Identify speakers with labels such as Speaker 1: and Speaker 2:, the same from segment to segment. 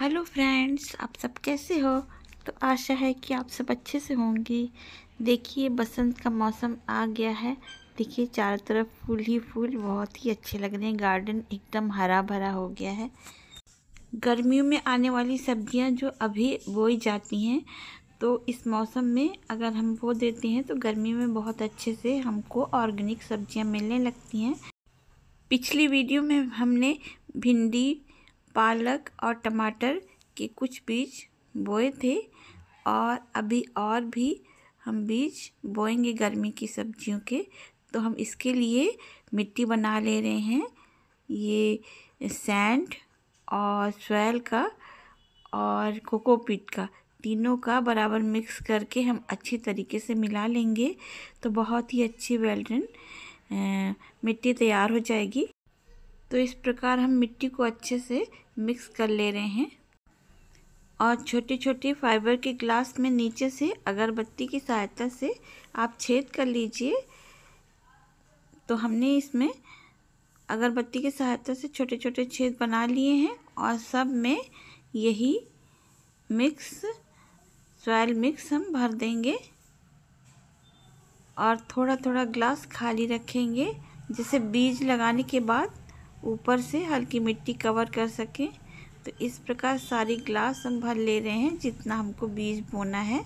Speaker 1: hello friends आप सब कैसे हो तो आशा है कि आप सब अच्छे से होंगे देखिए बसंत का मौसम आ गया है देखिए चारों तरफ फूल ही फूल बहुत ही अच्छे लग रहे हैं गार्डन एकदम हरा भरा हो गया है गर्मियों में आने वाली सब्जियां जो अभी बोई जाती हैं तो इस मौसम में अगर हम बो देते हैं तो गर्मी में बहुत अच्छे से हमको ऑर्गेनिक सब्ज़ियाँ मिलने लगती हैं पिछली वीडियो में हमने भिंडी पालक और टमाटर के कुछ बीज बोए थे और अभी और भी हम बीज बोएंगे गर्मी की सब्जियों के तो हम इसके लिए मिट्टी बना ले रहे हैं ये सैंड और सोयल का और कोकोपीट का तीनों का बराबर मिक्स करके हम अच्छी तरीके से मिला लेंगे तो बहुत ही अच्छी वेल्डन मिट्टी तैयार हो जाएगी तो इस प्रकार हम मिट्टी को अच्छे से मिक्स कर ले रहे हैं और छोटे छोटे फाइबर के ग्लास में नीचे से अगरबत्ती की सहायता से आप छेद कर लीजिए तो हमने इसमें अगरबत्ती की सहायता से छोटे छोटे छेद बना लिए हैं और सब में यही मिक्स सॉयल मिक्स हम भर देंगे और थोड़ा थोड़ा ग्लास खाली रखेंगे जिसे बीज लगाने के बाद ऊपर से हल्की मिट्टी कवर कर सकें तो इस प्रकार सारी ग्लास हम भर ले रहे हैं जितना हमको बीज बोना है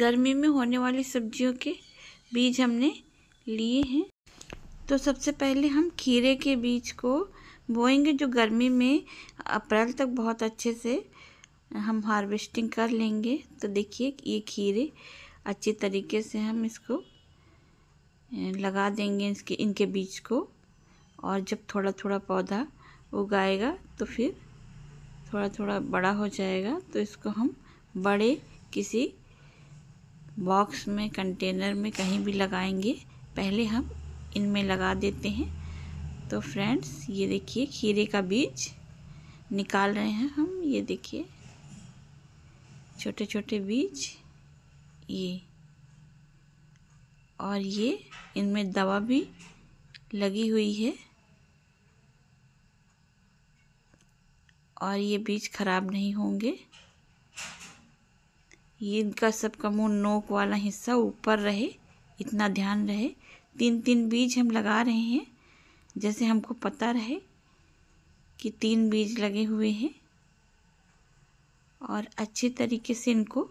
Speaker 1: गर्मी में होने वाली सब्जियों के बीज हमने लिए हैं तो सबसे पहले हम खीरे के बीज को बोएंगे जो गर्मी में अप्रैल तक बहुत अच्छे से हम हार्वेस्टिंग कर लेंगे तो देखिए ये खीरे अच्छे तरीके से हम इसको लगा देंगे इसके इनके बीज को और जब थोड़ा थोड़ा पौधा उगाएगा तो फिर थोड़ा थोड़ा बड़ा हो जाएगा तो इसको हम बड़े किसी बॉक्स में कंटेनर में कहीं भी लगाएंगे पहले हम इनमें लगा देते हैं तो फ्रेंड्स ये देखिए खीरे का बीज निकाल रहे हैं हम ये देखिए छोटे छोटे बीज ये और ये इनमें दवा भी लगी हुई है और ये बीज ख़राब नहीं होंगे ये इनका सबका मुंह नोक वाला हिस्सा ऊपर रहे इतना ध्यान रहे तीन तीन बीज हम लगा रहे हैं जैसे हमको पता रहे कि तीन बीज लगे हुए हैं और अच्छे तरीके से इनको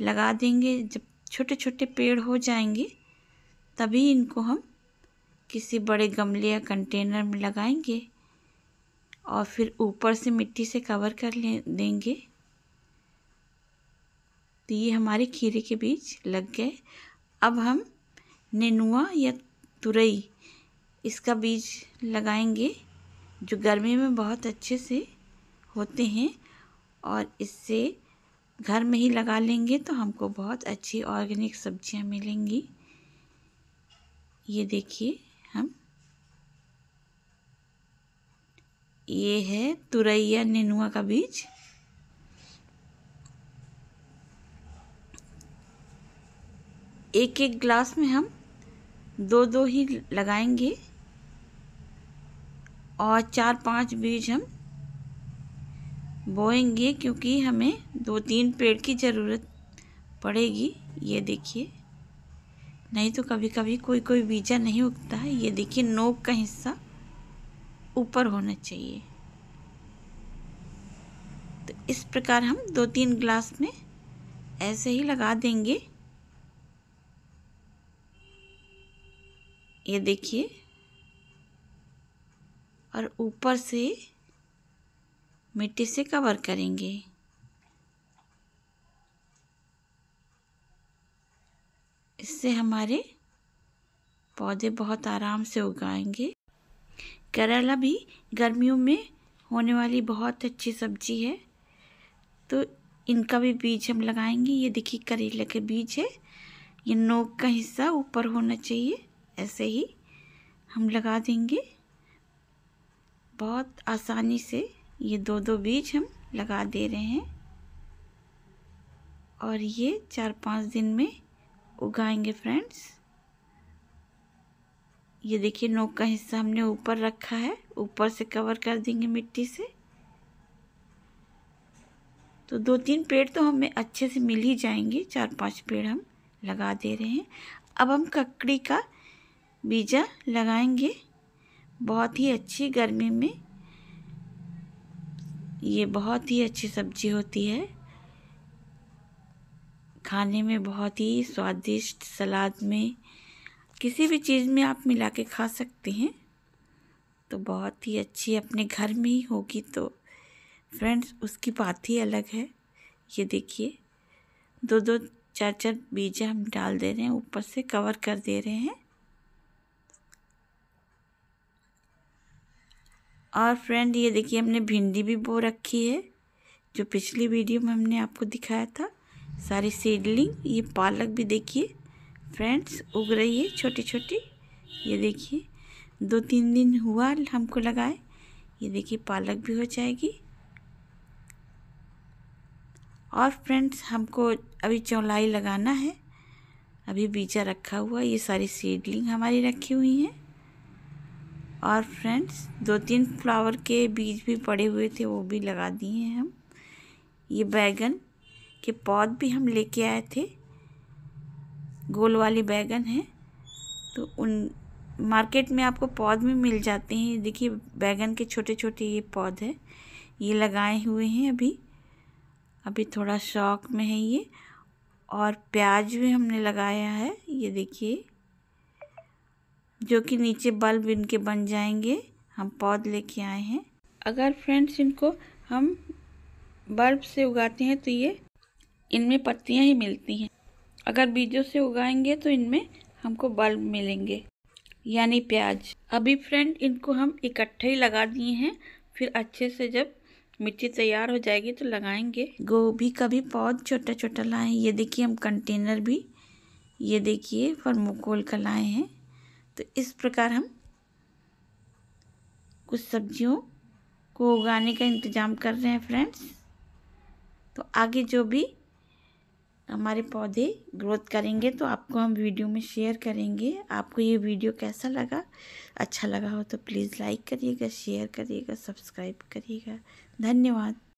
Speaker 1: लगा देंगे जब छोटे छोटे पेड़ हो जाएंगे तभी इनको हम किसी बड़े गमले या कंटेनर में लगाएंगे और फिर ऊपर से मिट्टी से कवर कर ले देंगे तो ये हमारे खीरे के बीज लग गए अब हम नेनुआ या तुरई इसका बीज लगाएंगे जो गर्मी में बहुत अच्छे से होते हैं और इससे घर में ही लगा लेंगे तो हमको बहुत अच्छी ऑर्गेनिक सब्जियां मिलेंगी ये देखिए हम ये है तुरैया नेनुआ का बीज एक एक ग्लास में हम दो दो ही लगाएंगे और चार पांच बीज हम बोएंगे क्योंकि हमें दो तीन पेड़ की ज़रूरत पड़ेगी ये देखिए नहीं तो कभी कभी कोई कोई बीजा नहीं उगता है ये देखिए नोक का हिस्सा ऊपर होना चाहिए तो इस प्रकार हम दो तीन ग्लास में ऐसे ही लगा देंगे ये देखिए और ऊपर से मिट्टी से कवर करेंगे इससे हमारे पौधे बहुत आराम से उगाएंगे करेला भी गर्मियों में होने वाली बहुत अच्छी सब्जी है तो इनका भी बीज हम लगाएंगे ये देखिए करेले के बीज है ये नोक का हिस्सा ऊपर होना चाहिए ऐसे ही हम लगा देंगे बहुत आसानी से ये दो दो बीज हम लगा दे रहे हैं और ये चार पाँच दिन में उगाएंगे फ्रेंड्स ये देखिए नोक का हिस्सा हमने ऊपर रखा है ऊपर से कवर कर देंगे मिट्टी से तो दो तीन पेड़ तो हमें अच्छे से मिल ही जाएंगे चार पांच पेड़ हम लगा दे रहे हैं अब हम ककड़ी का बीजा लगाएंगे बहुत ही अच्छी गर्मी में ये बहुत ही अच्छी सब्जी होती है खाने में बहुत ही स्वादिष्ट सलाद में किसी भी चीज़ में आप मिला के खा सकते हैं तो बहुत ही अच्छी अपने घर में ही होगी तो फ्रेंड्स उसकी बात ही अलग है ये देखिए दो दो चार चार बीजा हम डाल दे रहे हैं ऊपर से कवर कर दे रहे हैं और फ्रेंड ये देखिए हमने भिंडी भी बो रखी है जो पिछली वीडियो में हमने आपको दिखाया था सारी सीडलिंग ये पालक भी देखिए फ्रेंड्स उग रही है छोटी छोटी ये देखिए दो तीन दिन हुआ हमको लगाए ये देखिए पालक भी हो जाएगी और फ्रेंड्स हमको अभी चौलाई लगाना है अभी बीजा रखा हुआ ये सारी सीडलिंग हमारी रखी हुई हैं और फ्रेंड्स दो तीन फ्लावर के बीज भी पड़े हुए थे वो भी लगा दिए हैं हम ये बैगन के पौध भी हम लेके आए थे गोल वाले बैगन हैं तो उन मार्केट में आपको पौध भी मिल जाते हैं देखिए बैगन के छोटे छोटे ये पौध है ये लगाए हुए हैं अभी अभी थोड़ा शौक में है ये और प्याज भी हमने लगाया है ये देखिए जो कि नीचे बल्ब इनके बन जाएंगे हम पौध लेके आए हैं अगर फ्रेंड्स इनको हम बल्ब से उगाते हैं तो ये इनमें पत्तियां ही मिलती हैं अगर बीजों से उगाएंगे तो इनमें हमको बल्ब मिलेंगे यानी प्याज अभी फ्रेंड इनको हम इकट्ठे ही लगा दिए हैं फिर अच्छे से जब मिट्टी तैयार हो जाएगी तो लगाएंगे गोभी का भी पौध छोटा छोटा लाए हैं ये देखिए हम कंटेनर भी ये देखिए फर्मोकोल का लाए हैं तो इस प्रकार हम कुछ सब्जियों को उगाने का इंतज़ाम कर रहे हैं फ्रेंड्स तो आगे जो भी हमारे पौधे ग्रोथ करेंगे तो आपको हम वीडियो में शेयर करेंगे आपको ये वीडियो कैसा लगा अच्छा लगा हो तो प्लीज़ लाइक करिएगा शेयर करिएगा सब्सक्राइब करिएगा धन्यवाद